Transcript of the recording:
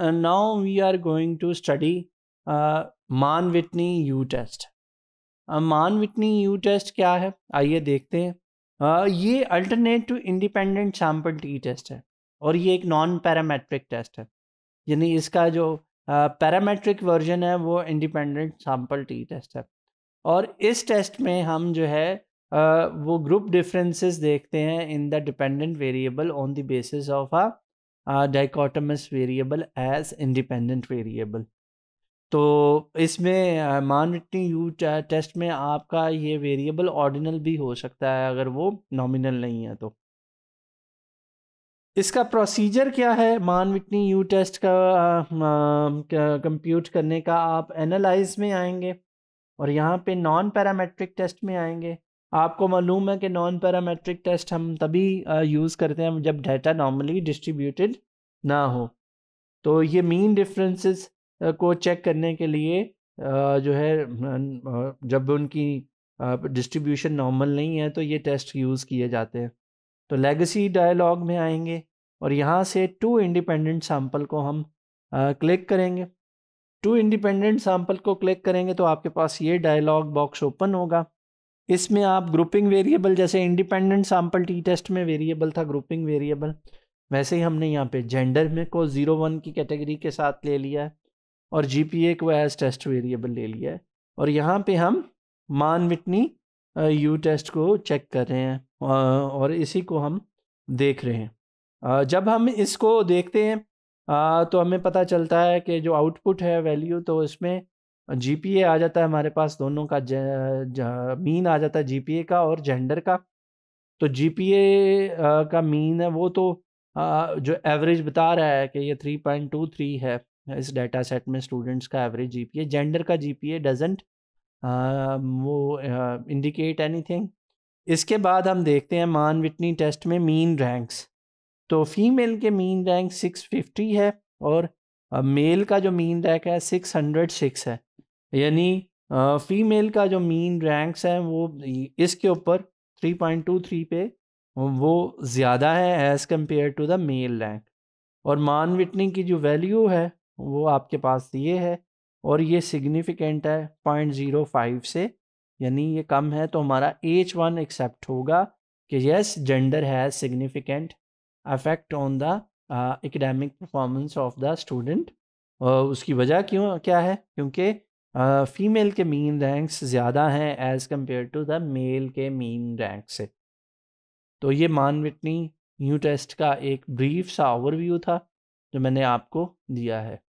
now now we are going to study uh, Mann Whitney U test Mann Whitney U test क्या है आइए देखते हैं uh, ये alternate to independent sample t test है और ये एक नॉन पैरामेट्रिक टेस्ट है यानी इसका जो पैरामेट्रिक uh, वर्जन है वो इंडिपेंडेंट सैम्पल टी टेस्ट है और इस टेस्ट में हम जो है uh, वो ग्रुप डिफरेंसेस देखते हैं in the dependent variable on the basis of a dichotomous variable as independent variable तो इसमें मान रिटनी यू टेस्ट में आपका ये वेरिएबल ऑर्डिनल भी हो सकता है अगर वो नॉमिनल नहीं है तो इसका प्रोसीजर क्या है मान विटनी यू टेस्ट का कंप्यूट करने का आप एनालाइज में आएंगे और यहाँ पे नॉन पैरामेट्रिक टेस्ट में आएंगे आपको मालूम है कि नॉन पैरामेट्रिक टेस्ट हम तभी यूज़ करते हैं जब डाटा नॉर्मली डिस्ट्रीब्यूटेड ना हो तो ये मीन डिफरेंसेस को चेक करने के लिए जो है जब उनकी डिस्ट्रीब्यूशन नॉर्मल नहीं है तो ये टेस्ट यूज़ किए जाते हैं तो लेगेसी डायलॉग में आएंगे और यहाँ से टू इंडिपेंडेंट सैम्पल को हम क्लिक करेंगे टू इंडिपेंडेंट सैम्पल को क्लिक करेंगे तो आपके पास ये डायलॉग बॉक्स ओपन होगा इसमें आप ग्रुपिंग वेरिएबल जैसे इंडिपेंडेंट सैम्पल टी टेस्ट में वेरिएबल था ग्रुपिंग वेरिएबल वैसे ही हमने यहाँ पे जेंडर में को ज़ीरो वन की कैटेगरी के साथ ले लिया है और जी को एज टेस्ट वेरिएबल ले लिया है और यहाँ पे हम मान विटनी यू टेस्ट को चेक कर रहे हैं और इसी को हम देख रहे हैं जब हम इसको देखते हैं तो हमें पता चलता है कि जो आउटपुट है वैल्यू तो इसमें जीपीए आ जाता है हमारे पास दोनों का ज, ज, मीन आ जाता है जीपीए का और जेंडर का तो जीपीए का मीन है वो तो जो एवरेज बता रहा है कि ये थ्री पॉइंट टू थ्री है इस डाटा सेट में स्टूडेंट्स का एवरेज जीपीए जेंडर का जीपीए डजेंट वो इंडिकेट एनीथिंग इसके बाद हम देखते हैं मान विटनी टेस्ट में मीन रैंक्स तो फीमेल के मीन रैंक 650 है और मेल का जो मीन रैंक है 606 है यानी फीमेल का जो मीन रैंक्स हैं वो इसके ऊपर 3.23 पे वो ज़्यादा है as compare to the male rank और मान विटनिंग की जो वैल्यू है वो आपके पास ये है और ये सिग्निफिकेंट है पॉइंट ज़ीरो फाइव से यानी ये कम है तो हमारा एच वन एक्सेप्ट होगा कि yes gender has significant affect on the academic performance of the student उसकी वजह क्यों क्या है क्योंकि फीमेल के मीन रैंक्स ज़्यादा हैं as compare to the male के मीन रैंक से तो ये मानविटनी न्यू टेस्ट का एक ब्रीफ सा ओवरव्यू था जो मैंने आपको दिया है